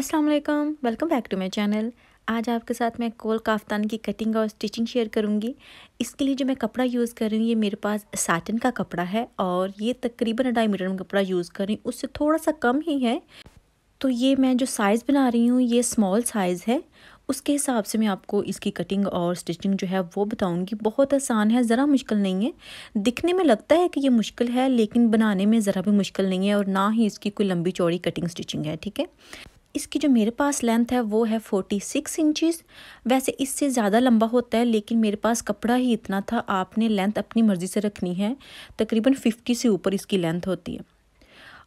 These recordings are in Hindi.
अस्सलाम वालेकुम welcome back to my channel आज आपके साथ मैं कोल काफ्तान की कटिंग और स्टिचिंग शेयर करूंगी इसके लिए जो मैं कपड़ा यूज़ कर रही हूँ ये मेरे पास साटन का कपड़ा है और ये तकरीबन अढ़ाई मीटर में कपड़ा यूज़ कर रही हूँ उससे थोड़ा सा कम ही है तो ये मैं जो साइज़ बना रही हूँ ये स्मॉल साइज़ है उसके हिसाब से मैं आपको इसकी कटिंग और स्टिचिंग जो है वो बताऊंगी बहुत आसान है ज़रा मुश्किल नहीं है दिखने में लगता है कि ये मुश्किल है लेकिन बनाने में ज़रा भी मुश्किल नहीं है और ना ही इसकी कोई लंबी चौड़ी कटिंग स्टिचिंग है ठीक है इसकी जो मेरे पास लेंथ है वो है फोर्टी सिक्स इंचज़ वैसे इससे ज़्यादा लंबा होता है लेकिन मेरे पास कपड़ा ही इतना था आपने लेंथ अपनी मर्ज़ी से रखनी है तकरीबन फिफ्टी से ऊपर इसकी लेंथ होती है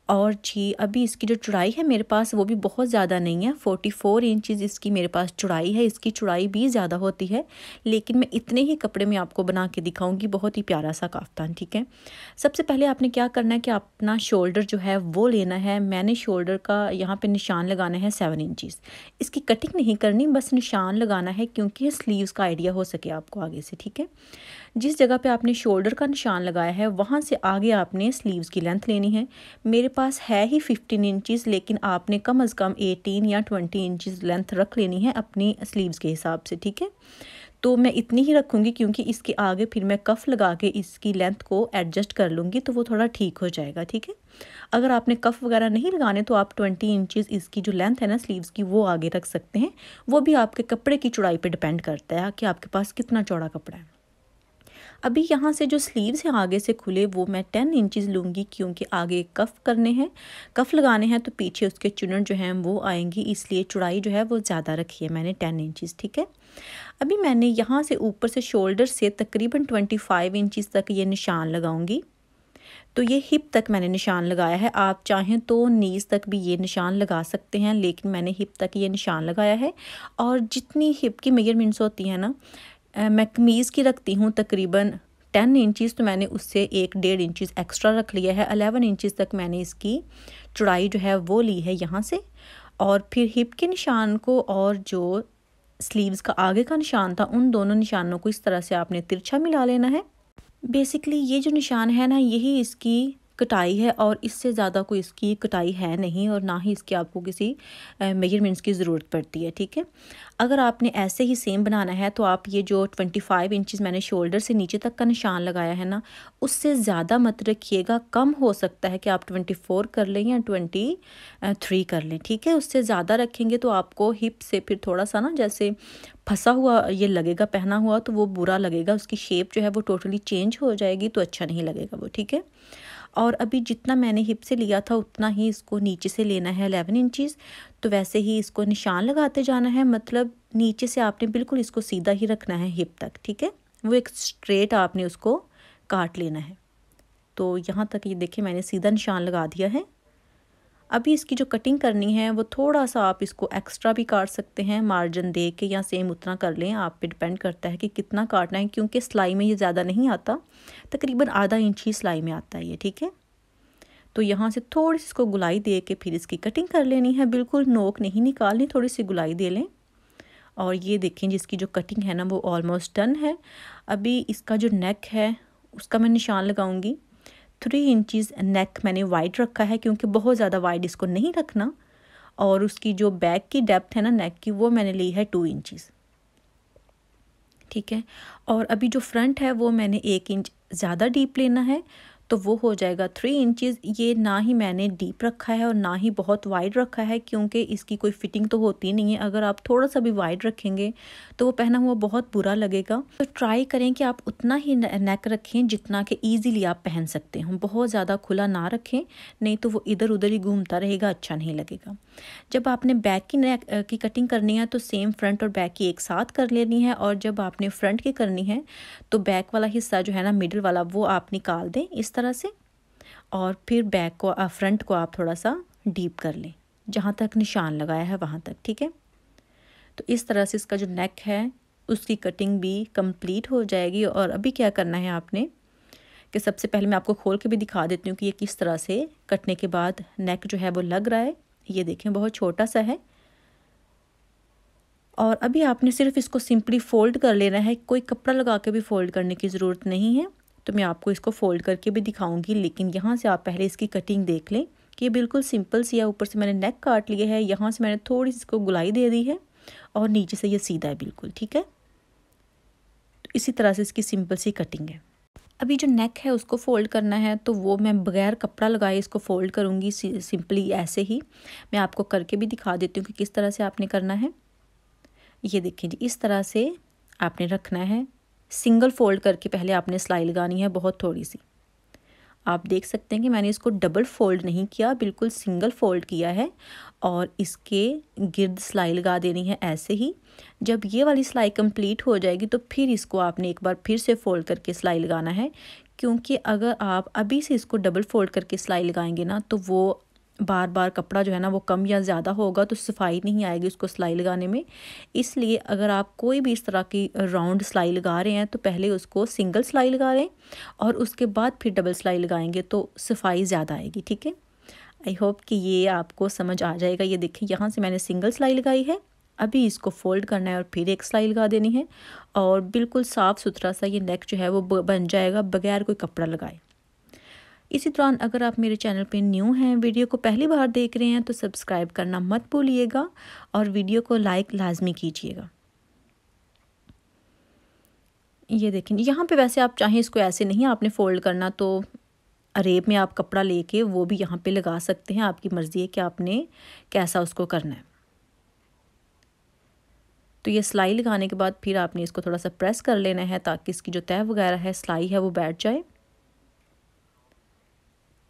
और जी अभी इसकी जो चुड़ाई है मेरे पास वो भी बहुत ज़्यादा नहीं है फ़ोर्टी फोर इंचज़ इसकी मेरे पास चुड़ाई है इसकी चुड़ाई भी ज़्यादा होती है लेकिन मैं इतने ही कपड़े में आपको बना के दिखाऊंगी बहुत ही प्यारा सा काफ्तान ठीक है सबसे पहले आपने क्या करना है कि अपना शोल्डर जो है वो लेना है मैंने शोल्डर का यहाँ पर निशान लगाना है सेवन इंचज़ इसकी कटिंग नहीं करनी बस निशान लगाना है क्योंकि स्लीव का आइडिया हो सके आपको आगे से ठीक है जिस जगह पर आपने शोल्डर का निशान लगाया है वहाँ से आगे आपने स्लीव की लेंथ लेनी है मेरे पास है ही फिफ्टीन इंचज़ लेकिन आपने कम अज़ कम एटीन या ट्वेंटी इंचज़ लेंथ रख लेनी है अपनी स्लीव्स के हिसाब से ठीक है तो मैं इतनी ही रखूँगी क्योंकि इसके आगे फिर मैं कफ़ लगा के इसकी लेंथ को एडजस्ट कर लूँगी तो वो थोड़ा ठीक हो जाएगा ठीक है अगर आपने कफ़ वगैरह नहीं लगाने तो आप ट्वेंटी इंचज़ इसकी जो लेंथ है ना स्लीव्स की वो आगे रख सकते हैं वो भी आपके कपड़े की चौड़ाई पर डिपेंड करता है कि आपके पास कितना चौड़ा कपड़ा है अभी यहाँ से जो स्लीव्स हैं आगे से खुले वो मैं टेन इंचज़ लूँगी क्योंकि आगे कफ़ करने हैं कफ़ लगाने हैं तो पीछे उसके चुनट जो हैं वो आएंगी इसलिए चुड़ाई जो है वो ज़्यादा रखी है मैंने टेन इंचज़ ठीक है अभी मैंने यहाँ से ऊपर से शोल्डर से तकरीबन ट्वेंटी फाइव इंचज़ तक ये निशान लगाऊँगी तो ये हिप तक मैंने निशान लगाया है आप चाहें तो नीज़ तक भी ये निशान लगा सकते हैं लेकिन मैंने हिप तक ये निशान लगाया है और जितनी हिप की मेजरमेंट्स होती हैं ना मैं कमीज़ की रखती हूँ तकरीबन टेन इंचज़ तो मैंने उससे एक डेढ़ इंचज़ एक्स्ट्रा रख लिया है अलेवन इंचज़ तक मैंने इसकी चौड़ाई जो है वो ली है यहाँ से और फिर हिप के निशान को और जो स्लीव्स का आगे का निशान था उन दोनों निशानों को इस तरह से आपने तिरछा मिला लेना है बेसिकली ये जो निशान है ना यही इसकी कटाई है और इससे ज़्यादा कोई इसकी कटाई है नहीं और ना ही इसकी आपको किसी मेजरमेंट्स की ज़रूरत पड़ती है ठीक है अगर आपने ऐसे ही सेम बनाना है तो आप ये जो ट्वेंटी फाइव इंचज़ मैंने शोल्डर से नीचे तक का निशान लगाया है ना उससे ज़्यादा मत रखिएगा कम हो सकता है कि आप ट्वेंटी फोर कर लें या ट्वेंटी थ्री कर लें ठीक है उससे ज़्यादा रखेंगे तो आपको हिप से फिर थोड़ा सा ना जैसे फंसा हुआ ये लगेगा पहना हुआ तो वो बुरा लगेगा उसकी शेप जो है वो टोटली चेंज हो जाएगी तो अच्छा नहीं लगेगा वो ठीक है और अभी जितना मैंने हिप से लिया था उतना ही इसको नीचे से लेना है अलेवन इंचज़ तो वैसे ही इसको निशान लगाते जाना है मतलब नीचे से आपने बिल्कुल इसको सीधा ही रखना है हिप तक ठीक है वो एक स्ट्रेट आपने उसको काट लेना है तो यहाँ तक ये देखिए मैंने सीधा निशान लगा दिया है अभी इसकी जो कटिंग करनी है वो थोड़ा सा आप इसको एक्स्ट्रा भी काट सकते हैं मार्जिन दे के या सेम उतना कर लें आप पे डिपेंड करता है कि कितना काटना है क्योंकि सिलाई में ये ज़्यादा नहीं आता तकरीबन आधा इंच ही सिलाई में आता है ये ठीक है तो यहाँ से थोड़ी सी इसको गुलाई दे के फिर इसकी कटिंग कर लेनी है बिल्कुल नोक नहीं निकालनी थोड़ी सी गुलाई दे लें और ये देखें जिसकी जो कटिंग है ना वो ऑलमोस्ट डन है अभी इसका जो नेक है उसका मैं निशान लगाऊंगी थ्री इंचज़ नेक मैंने वाइड रखा है क्योंकि बहुत ज़्यादा वाइड इसको नहीं रखना और उसकी जो बैक की डेप्थ है ना नेक की वो मैंने ली है टू इंचज़ ठीक है और अभी जो फ्रंट है वो मैंने एक इंच ज़्यादा डीप लेना है तो वो हो जाएगा थ्री इंचज़ ये ना ही मैंने डीप रखा है और ना ही बहुत वाइड रखा है क्योंकि इसकी कोई फिटिंग तो होती नहीं है अगर आप थोड़ा सा भी वाइड रखेंगे तो वो पहना हुआ बहुत बुरा लगेगा तो ट्राई करें कि आप उतना ही नेक रखें जितना कि ईजिली आप पहन सकते हो बहुत ज़्यादा खुला ना रखें नहीं तो वो इधर उधर ही घूमता रहेगा अच्छा नहीं लगेगा जब आपने बैक की नेक की कटिंग करनी है तो सेम फ्रंट और बैक की एक साथ कर लेनी है और जब आपने फ्रंट की करनी है तो बैक वाला हिस्सा जो है ना मिडल वाला वो आप निकाल दें इस तरह से और फिर बैक को फ्रंट uh, को आप थोड़ा सा डीप कर लें जहाँ तक निशान लगाया है वहाँ तक ठीक है तो इस तरह से इसका जो नेक है उसकी कटिंग भी कंप्लीट हो जाएगी और अभी क्या करना है आपने कि सबसे पहले मैं आपको खोल के भी दिखा देती हूँ कि ये किस तरह से कटने के बाद नेक जो है वो लग रहा है ये देखें बहुत छोटा सा है और अभी आपने सिर्फ इसको सिंपली फ़ोल्ड कर लेना है कोई कपड़ा लगा के भी फ़ोल्ड करने की ज़रूरत नहीं है तो मैं आपको इसको फोल्ड करके भी दिखाऊंगी लेकिन यहाँ से आप पहले इसकी कटिंग देख लें कि ये बिल्कुल सिंपल सी है ऊपर से मैंने नेक काट लिया है यहाँ से मैंने थोड़ी सी इसको गुलाई दे दी है और नीचे से ये सीधा है बिल्कुल ठीक है तो इसी तरह से इसकी सिंपल सी कटिंग है अभी जो नेक है उसको फ़ोल्ड करना है तो वो मैं बगैर कपड़ा लगाए इसको फ़ोल्ड करूँगी सिंपली ऐसे ही मैं आपको करके भी दिखा देती हूँ कि किस तरह से आपने करना है ये देखें जी इस तरह से आपने रखना है सिंगल फोल्ड करके पहले आपने सिलाई लगानी है बहुत थोड़ी सी आप देख सकते हैं कि मैंने इसको डबल फोल्ड नहीं किया बिल्कुल सिंगल फोल्ड किया है और इसके गिर्द सिलाई लगा देनी है ऐसे ही जब ये वाली सिलाई कंप्लीट हो जाएगी तो फिर इसको आपने एक बार फिर से फ़ोल्ड करके सिलाई लगाना है क्योंकि अगर आप अभी से इसको डबल फोल्ड करके सिलाई लगाएंगे ना तो वो बार बार कपड़ा जो है ना वो कम या ज़्यादा होगा तो सफाई नहीं आएगी उसको सिलाई लगाने में इसलिए अगर आप कोई भी इस तरह की राउंड सिलाई लगा रहे हैं तो पहले उसको सिंगल सिलाई लगा लें और उसके बाद फिर डबल सिलाई लगाएंगे तो सफाई ज़्यादा आएगी ठीक है आई होप कि ये आपको समझ आ जाएगा ये देखिए यहाँ से मैंने सिंगल सिलाई लगाई है अभी इसको फोल्ड करना है और फिर एक सिलाई लगा देनी है और बिल्कुल साफ़ सुथरा सा ये नेक जो है वो बन जाएगा बगैर कोई कपड़ा लगाए इसी दौरान अगर आप मेरे चैनल पे न्यू हैं वीडियो को पहली बार देख रहे हैं तो सब्सक्राइब करना मत भूलिएगा और वीडियो को लाइक लाजमी कीजिएगा ये देखें यहाँ पे वैसे आप चाहें इसको ऐसे नहीं आपने फ़ोल्ड करना तो अरेब में आप कपड़ा लेके वो भी यहाँ पे लगा सकते हैं आपकी मर्ज़ी है कि आपने कैसा उसको करना है तो ये सिलाई लगाने के बाद फिर आपने इसको थोड़ा सा प्रेस कर लेना है ताकि इसकी जो तय वगैरह है सिलाई है वो बैठ जाए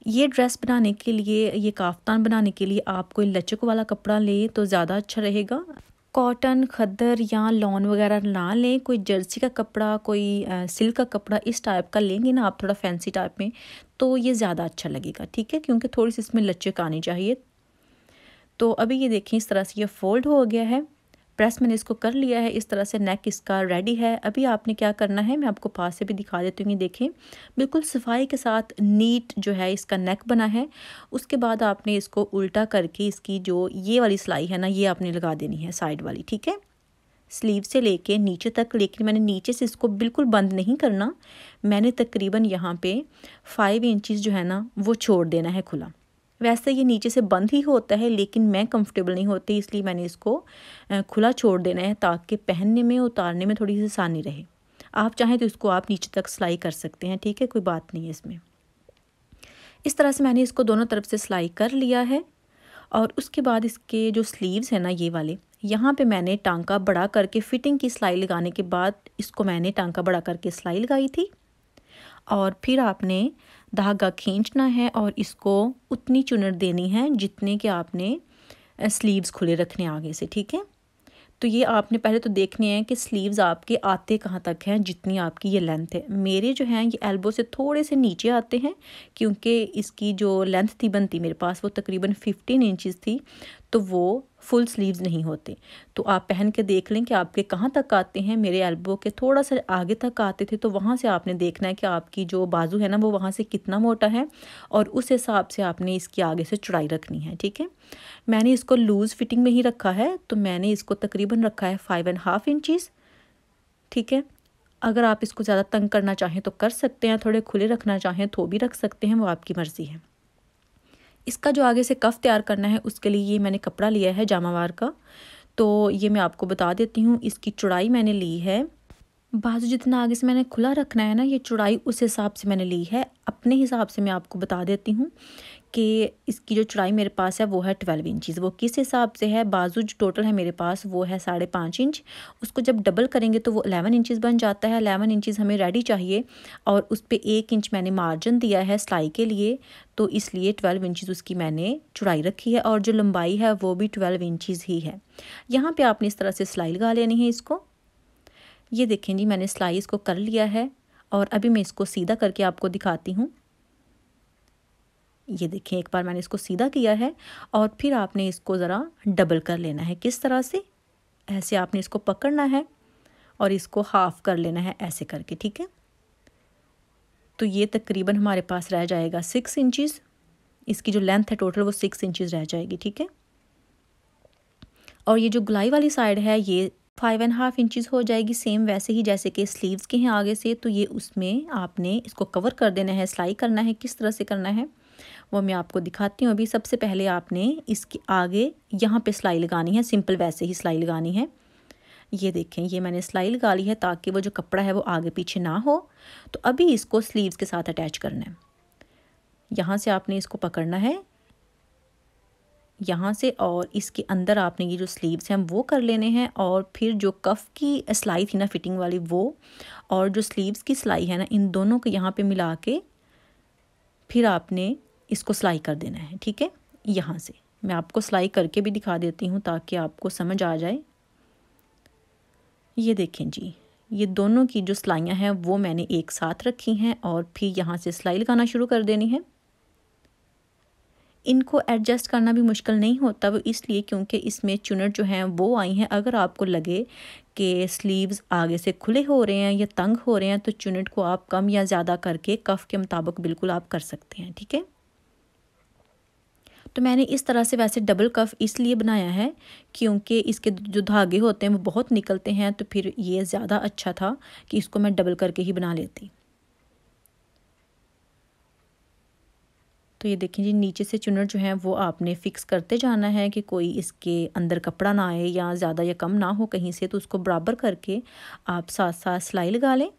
ये ड्रेस बनाने के लिए ये काफ्तान बनाने के लिए आप कोई लचक वाला कपड़ा लें तो ज़्यादा अच्छा रहेगा कॉटन खद्दर या लॉन वगैरह ना लें कोई जर्सी का कपड़ा कोई सिल्क का कपड़ा इस टाइप का लेंगे ना आप थोड़ा फैंसी टाइप में तो ये ज़्यादा अच्छा लगेगा ठीक है क्योंकि थोड़ी सी इसमें लचक आनी चाहिए तो अभी ये देखें इस तरह से ये फोल्ड हो गया है प्रेस मैंने इसको कर लिया है इस तरह से नेक इसका रेडी है अभी आपने क्या करना है मैं आपको पास से भी दिखा देती हूँ ये देखें बिल्कुल सफाई के साथ नीट जो है इसका नेक बना है उसके बाद आपने इसको उल्टा करके इसकी जो ये वाली सिलाई है ना ये आपने लगा देनी है साइड वाली ठीक है स्लीव से लेके नीचे तक लेकिन मैंने नीचे से इसको बिल्कुल बंद नहीं करना मैंने तकरीबन यहाँ पे फाइव इंचज़ जो है ना वो छोड़ देना है खुला वैसे ये नीचे से बंद ही होता है लेकिन मैं कंफर्टेबल नहीं होती इसलिए मैंने इसको खुला छोड़ देना है ताकि पहनने में उतारने में थोड़ी सी आसानी रहे आप चाहें तो इसको आप नीचे तक सिलाई कर सकते हैं ठीक है कोई बात नहीं है इसमें इस तरह से मैंने इसको दोनों तरफ से सिलाई कर लिया है और उसके बाद इसके जो स्लीव्स हैं ना ये वाले यहाँ पे मैंने टांका बड़ा करके फ़िटिंग की सिलाई लगाने के बाद इसको मैंने टांका बड़ा करके सिलाई लगाई थी और फिर आपने धागा खींचना है और इसको उतनी चुनर देनी है जितने के आपने स्लीव्स खुले रखने आगे से ठीक है तो ये आपने पहले तो देखने हैं कि स्लीव्स आपके आते कहाँ तक हैं जितनी आपकी ये लेंथ है मेरे जो हैं ये एल्बो से थोड़े से नीचे आते हैं क्योंकि इसकी जो लेंथ थी बनती मेरे पास वो तकरीबन फिफ्टीन इंचज़ थी तो वो फुल स्लीव्स नहीं होते तो आप पहन के देख लें कि आपके कहाँ तक आते हैं मेरे एल्बो के थोड़ा सा आगे तक आते थे तो वहाँ से आपने देखना है कि आपकी जो बाजू है ना वो वहाँ से कितना मोटा है और उस हिसाब से आपने इसकी आगे से चुड़ाई रखनी है ठीक है मैंने इसको लूज़ फिटिंग में ही रखा है तो मैंने इसको तकरीबन रखा है फाइव एंड हाफ़ इंचज़ ठीक है अगर आप इसको ज़्यादा तंग करना चाहें तो कर सकते हैं थोड़े खुले रखना चाहें तो भी रख सकते हैं वो आपकी मर्ज़ी है इसका जो आगे से कफ़ तैयार करना है उसके लिए ये मैंने कपड़ा लिया है जामावार का तो ये मैं आपको बता देती हूँ इसकी चुड़ाई मैंने ली है बाजू जितना आगे से मैंने खुला रखना है ना ये चुड़ाई उस हिसाब से मैंने ली है अपने हिसाब से मैं आपको बता देती हूँ कि इसकी जो चौड़ाई मेरे पास है वो है ट्वेल्व इंचज़ वो किस हिसाब से है बाजू जो टोटल है मेरे पास वो है साढ़े पाँच इंच उसको जब डबल करेंगे तो वो अलेवन इंचज़ बन जाता है अलेवन इंचज़ हमें रेडी चाहिए और उस पर एक इंच मैंने मार्जिन दिया है सिलाई के लिए तो इसलिए ट्वेल्व इंचज़ उसकी मैंने चौड़ाई रखी है और जो लंबाई है वो भी ट्वेल्व इंचज़ ही है यहाँ पर आपने इस तरह से सिलाई लगा लेनी है इसको ये देखें जी मैंने सिलाई इसको कर लिया है और अभी मैं इसको सीधा करके आपको दिखाती हूँ ये देखें एक बार मैंने इसको सीधा किया है और फिर आपने इसको ज़रा डबल कर लेना है किस तरह से ऐसे आपने इसको पकड़ना है और इसको हाफ़ कर लेना है ऐसे करके ठीक है तो ये तकरीबन हमारे पास रह जाएगा सिक्स इंचज़ इसकी जो लेंथ है टोटल वो सिक्स इंचज़ रह जाएगी ठीक है और ये जो गुलाई वाली साइड है ये फाइव एंड हाफ इंचज़ हो जाएगी सेम वैसे ही जैसे कि स्लीव्स के हैं आगे से तो ये उसमें आपने इसको कवर कर देना है सिलाई करना है किस तरह से करना है वो मैं आपको दिखाती हूँ अभी सबसे पहले आपने इसके आगे यहाँ पे सिलाई लगानी है सिंपल वैसे ही सिलाई लगानी है ये देखें ये मैंने सिलाई लगा ली है ताकि वो जो कपड़ा है वो आगे पीछे ना हो तो अभी इसको स्लीव्स के साथ अटैच करना है यहाँ से आपने इसको पकड़ना है यहाँ से और इसके अंदर आपने ये जो स्लीव्स हैं वो कर लेने हैं और फिर जो कफ़ की सिलाई थी ना फिटिंग वाली वो और जो स्लीव्स की सिलाई है ना इन दोनों को यहाँ पे मिला के फिर आपने इसको सिलाई कर देना है ठीक है यहाँ से मैं आपको सिलाई करके भी दिखा देती हूँ ताकि आपको समझ आ जाए ये देखें जी ये दोनों की जो सिलाइयाँ हैं वो मैंने एक साथ रखी हैं और फिर यहाँ से सिलाई लगाना शुरू कर देनी है इनको एडजस्ट करना भी मुश्किल नहीं होता वो इसलिए क्योंकि इसमें चुनट जो हैं वो आई हैं अगर आपको लगे कि स्लीव्स आगे से खुले हो रहे हैं या तंग हो रहे हैं तो चुनट को आप कम या ज़्यादा करके कफ़ के मुताबिक बिल्कुल आप कर सकते हैं ठीक है तो मैंने इस तरह से वैसे डबल कफ़ इसलिए बनाया है क्योंकि इसके जो धागे होते हैं वो बहुत निकलते हैं तो फिर ये ज़्यादा अच्छा था कि इसको मैं डबल करके ही बना लेती तो ये देखें जी नीचे से चुनर जो है वो आपने फ़िक्स करते जाना है कि कोई इसके अंदर कपड़ा ना आए या ज़्यादा या कम ना हो कहीं से तो उसको बराबर करके आप साथ साथ सिलाई लगा लें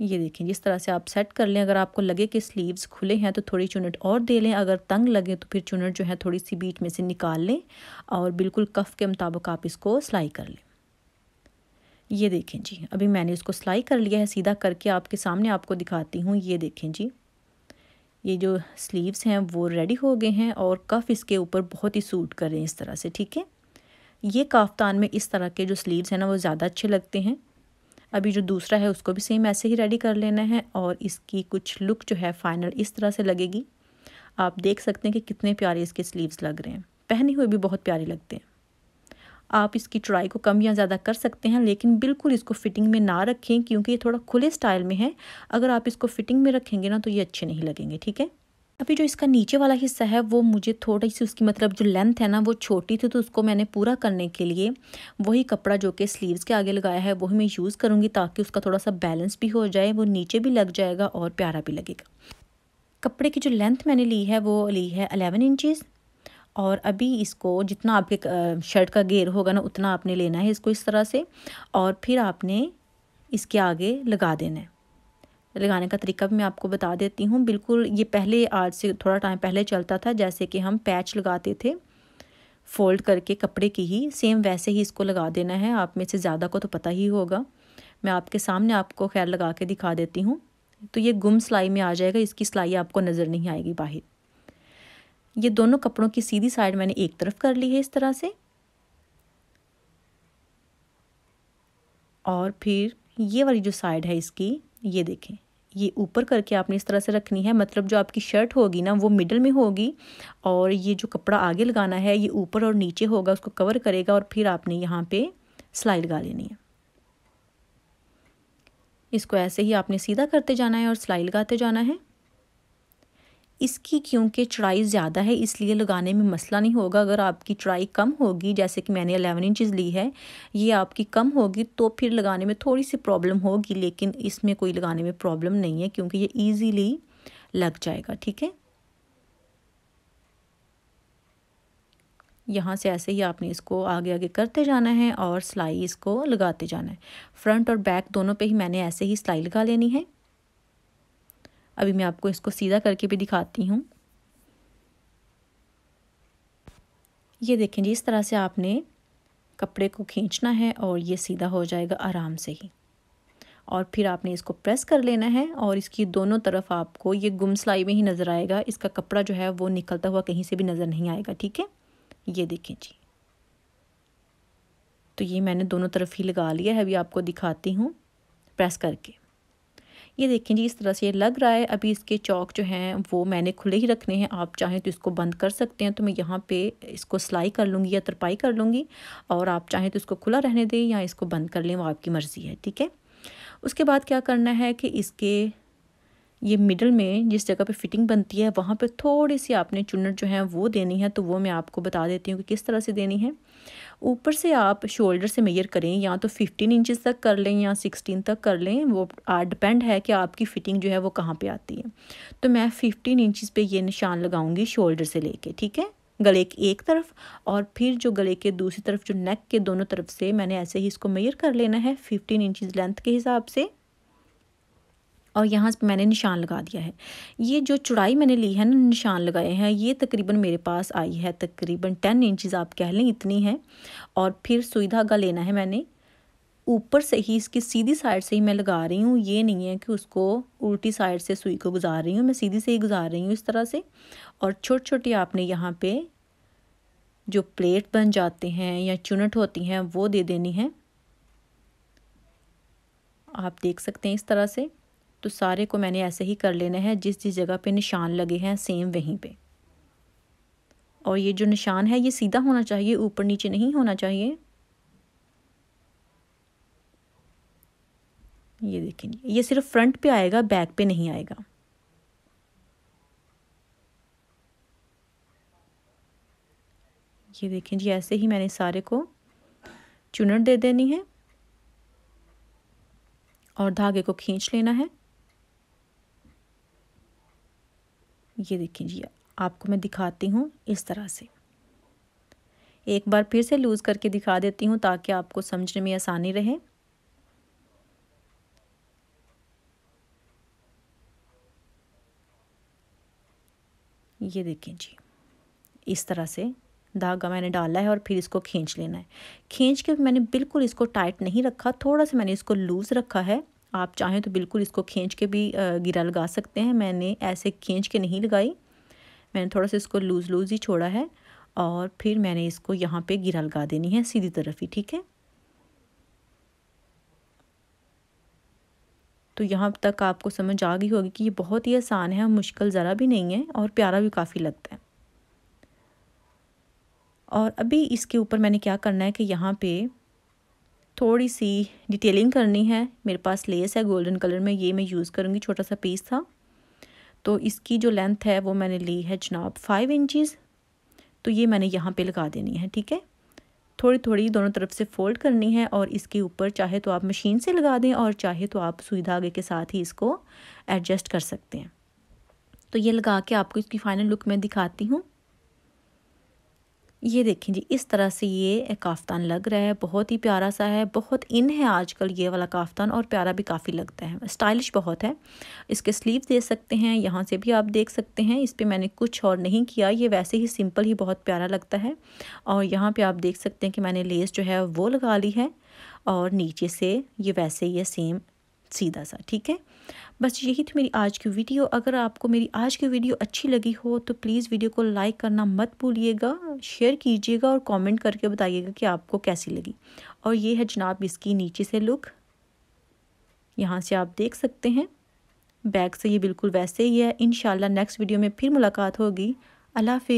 ये देखें जिस तरह से आप सेट कर लें अगर आपको लगे कि स्लीव्स खुले हैं तो थोड़ी चुनट और दे लें अगर तंग लगे तो फिर चुनट जो है थोड़ी सी बीच में से निकाल लें और बिल्कुल कफ के मुताबिक आप इसको सिलाई कर लें ये देखें जी अभी मैंने इसको सिलाई कर लिया है सीधा करके आपके सामने आपको दिखाती हूँ ये देखें जी ये जो स्लीव्स हैं वो रेडी हो गए हैं और कफ़ इसके ऊपर बहुत ही सूट करें इस तरह से ठीक है ये काफ्तान में इस तरह के जो स्लीव्स हैं ना वो ज़्यादा अच्छे लगते हैं अभी जो दूसरा है उसको भी सेम ऐसे ही रेडी कर लेना है और इसकी कुछ लुक जो है फाइनल इस तरह से लगेगी आप देख सकते हैं कि कितने प्यारे इसके स्लीव्स लग रहे हैं पहने हुए भी बहुत प्यारे लगते हैं आप इसकी ट्राई को कम या ज़्यादा कर सकते हैं लेकिन बिल्कुल इसको फिटिंग में ना रखें क्योंकि ये थोड़ा खुले स्टाइल में है अगर आप इसको फिटिंग में रखेंगे ना तो ये अच्छे नहीं लगेंगे ठीक है अभी जो इसका नीचे वाला हिस्सा है वो मुझे थोड़ी सी उसकी मतलब जो लेंथ है ना वो छोटी थी तो उसको मैंने पूरा करने के लिए वही कपड़ा जो कि स्लीव्स के आगे लगाया है वही मैं यूज़ करूँगी ताकि उसका थोड़ा सा बैलेंस भी हो जाए वो नीचे भी लग जाएगा और प्यारा भी लगेगा कपड़े की जो लेंथ मैंने ली है वो ली है अलेवन इंचज़ और अभी इसको जितना आपके शर्ट का गेयर होगा ना उतना आपने लेना है इसको इस तरह से और फिर आपने इसके आगे लगा देना है लगाने का तरीका भी मैं आपको बता देती हूँ बिल्कुल ये पहले आज से थोड़ा टाइम पहले चलता था जैसे कि हम पैच लगाते थे फोल्ड करके कपड़े की ही सेम वैसे ही इसको लगा देना है आप में से ज़्यादा को तो पता ही होगा मैं आपके सामने आपको खैर लगा के दिखा देती हूँ तो ये गुम सिलाई में आ जाएगा इसकी सिलाई आपको नज़र नहीं आएगी बाहर ये दोनों कपड़ों की सीधी साइड मैंने एक तरफ कर ली है इस तरह से और फिर ये वाली जो साइड है इसकी ये देखें ये ऊपर करके आपने इस तरह से रखनी है मतलब जो आपकी शर्ट होगी ना वो मिडल में होगी और ये जो कपड़ा आगे लगाना है ये ऊपर और नीचे होगा उसको कवर करेगा और फिर आपने यहाँ पे सिलाई लगा लेनी है इसको ऐसे ही आपने सीधा करते जाना है और सिलाई लगाते जाना है इसकी क्योंकि चढ़ाई ज़्यादा है इसलिए लगाने में मसला नहीं होगा अगर आपकी चढ़ाई कम होगी जैसे कि मैंने अलेवन इंचज़ ली है ये आपकी कम होगी तो फिर लगाने में थोड़ी सी प्रॉब्लम होगी लेकिन इसमें कोई लगाने में प्रॉब्लम नहीं है क्योंकि ये ईज़ीली लग जाएगा ठीक है यहाँ से ऐसे ही आपने इसको आगे आगे करते जाना है और सिलाई इसको लगाते जाना है फ्रंट और बैक दोनों पे ही मैंने ऐसे ही सिलाई लगा लेनी है अभी मैं आपको इसको सीधा करके भी दिखाती हूँ ये देखें जी इस तरह से आपने कपड़े को खींचना है और ये सीधा हो जाएगा आराम से ही और फिर आपने इसको प्रेस कर लेना है और इसकी दोनों तरफ आपको ये गुम सिलाई में ही नज़र आएगा इसका कपड़ा जो है वो निकलता हुआ कहीं से भी नज़र नहीं आएगा ठीक है ये देखें जी तो ये मैंने दोनों तरफ ही लगा लिया है अभी आपको दिखाती हूँ प्रेस करके ये देखें जी इस तरह से लग रहा है अभी इसके चौक जो हैं वो मैंने खुले ही रखने हैं आप चाहें तो इसको बंद कर सकते हैं तो मैं यहाँ पे इसको सिलाई कर लूँगी या तरपाई कर लूँगी और आप चाहें तो इसको खुला रहने दें या इसको बंद कर लें वो आपकी मर्ज़ी है ठीक है उसके बाद क्या करना है कि इसके ये मिडल में जिस जगह पे फिटिंग बनती है वहाँ पे थोड़ी सी आपने चुनट जो है वो देनी है तो वो मैं आपको बता देती हूँ कि किस तरह से देनी है ऊपर से आप शोल्डर से मेयर करें या तो फिफ्टीन इंचज़ तक कर लें या सिक्सटीन तक कर लें वो डिपेंड है कि आपकी फ़िटिंग जो है वो कहाँ पर आती है तो मैं फिफ्टीन इंचज़ पर ये निशान लगाऊँगी शोल्डर से ले ठीक है गले के एक तरफ और फिर जो गले के दूसरी तरफ जो नेक के दोनों तरफ से मैंने ऐसे ही इसको मेयर कर लेना है फिफ्टीन इंचज़ लेंथ के हिसाब से और यहाँ पर मैंने निशान लगा दिया है ये जो चौड़ाई मैंने ली है ना निशान लगाए हैं ये तकरीबन मेरे पास आई है तकरीबन टेन इंचज़ आप कह लें इतनी है और फिर सुई धागा लेना है मैंने ऊपर से ही इसकी सीधी साइड से ही मैं लगा रही हूँ ये नहीं है कि उसको उल्टी साइड से सुई को गुजार रही हूँ मैं सीधी से ही गुजार रही हूँ इस तरह से और छोटी छोटी आपने यहाँ पे जो प्लेट बन जाते हैं या चुनट होती हैं वो दे देनी है आप देख सकते हैं इस तरह से तो सारे को मैंने ऐसे ही कर लेना है जिस जिस जगह पे निशान लगे हैं सेम वहीं पे और ये जो निशान है ये सीधा होना चाहिए ऊपर नीचे नहीं होना चाहिए ये देखें ये सिर्फ फ्रंट पे आएगा बैक पे नहीं आएगा ये देखें जी ऐसे ही मैंने सारे को चुनट दे देनी है और धागे को खींच लेना है ये देखें जी आपको मैं दिखाती हूँ इस तरह से एक बार फिर से लूज़ करके दिखा देती हूँ ताकि आपको समझने में आसानी रहे ये देखें जी इस तरह से धागा मैंने डाला है और फिर इसको खींच लेना है खींच के मैंने बिल्कुल इसको टाइट नहीं रखा थोड़ा सा मैंने इसको लूज़ रखा है आप चाहें तो बिल्कुल इसको खींच के भी गिरा लगा सकते हैं मैंने ऐसे खींच के नहीं लगाई मैंने थोड़ा सा इसको लूज़ लूज़ ही छोड़ा है और फिर मैंने इसको यहाँ पे गिरा लगा देनी है सीधी तरफ ही ठीक है तो यहाँ तक आपको समझ आ गई होगी कि ये बहुत ही आसान है और मुश्किल ज़रा भी नहीं है और प्यारा भी काफ़ी लगता है और अभी इसके ऊपर मैंने क्या करना है कि यहाँ पे थोड़ी सी डिटेलिंग करनी है मेरे पास लेस है गोल्डन कलर में ये मैं यूज़ करूँगी छोटा सा पीस था तो इसकी जो लेंथ है वो मैंने ली है जनाब फाइव इंचज़ तो ये मैंने यहाँ पे लगा देनी है ठीक है थोड़ी थोड़ी दोनों तरफ से फोल्ड करनी है और इसके ऊपर चाहे तो आप मशीन से लगा दें और चाहे तो आप सुई धागे के साथ ही इसको एडजस्ट कर सकते हैं तो ये लगा के आपको इसकी फ़ाइनल लुक मैं दिखाती हूँ ये देखें जी इस तरह से ये काफ्तान लग रहा है बहुत ही प्यारा सा है बहुत इन है आजकल ये वाला काफ्तान और प्यारा भी काफ़ी लगता है स्टाइलिश बहुत है इसके स्लीव दे सकते हैं यहाँ से भी आप देख सकते हैं इस पर मैंने कुछ और नहीं किया ये वैसे ही सिंपल ही बहुत प्यारा लगता है और यहाँ पर आप देख सकते हैं कि मैंने लेस जो है वो लगा ली है और नीचे से ये वैसे ये सेम सीधा सा ठीक है बस यही थी मेरी आज की वीडियो अगर आपको मेरी आज की वीडियो अच्छी लगी हो तो प्लीज़ वीडियो को लाइक करना मत भूलिएगा शेयर कीजिएगा और कमेंट करके बताइएगा कि आपको कैसी लगी और ये है जनाब इसकी नीचे से लुक यहाँ से आप देख सकते हैं बैग से ये बिल्कुल वैसे ही है इन नेक्स्ट वीडियो में फिर मुलाकात होगी अल्लाह